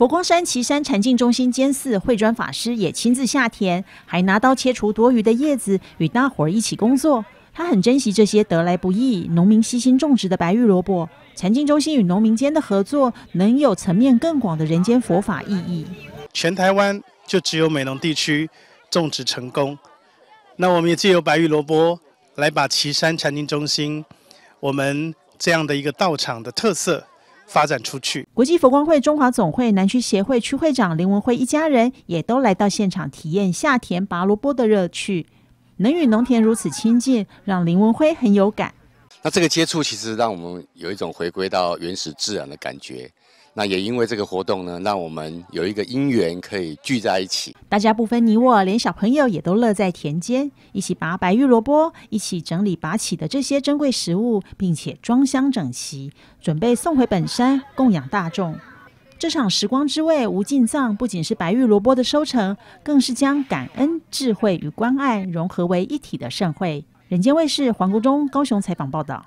佛光山岐山禅境中心监寺慧专法师也亲自下田，还拿刀切除多余的叶子，与大伙儿一起工作。他很珍惜这些得来不易、农民悉心种植的白玉萝卜。禅境中心与农民间的合作，能有层面更广的人间佛法意义。全台湾就只有美浓地区种植成功，那我们也借由白玉萝卜来把岐山禅境中心我们这样的一个道场的特色。发展出去。国际佛光会中华总会南区协会区会长林文辉一家人也都来到现场体验下田拔萝卜的乐趣。能与农田如此亲近，让林文辉很有感。那这个接触其实让我们有一种回归到原始自然的感觉。那也因为这个活动呢，让我们有一个因缘可以聚在一起。大家不分你我，连小朋友也都乐在田间，一起拔白玉萝卜，一起整理拔起的这些珍贵食物，并且装箱整齐，准备送回本山供养大众。这场时光之味无尽藏，不仅是白玉萝卜的收成，更是将感恩、智慧与关爱融合为一体的盛会。人间卫视黄国忠高雄采访报道。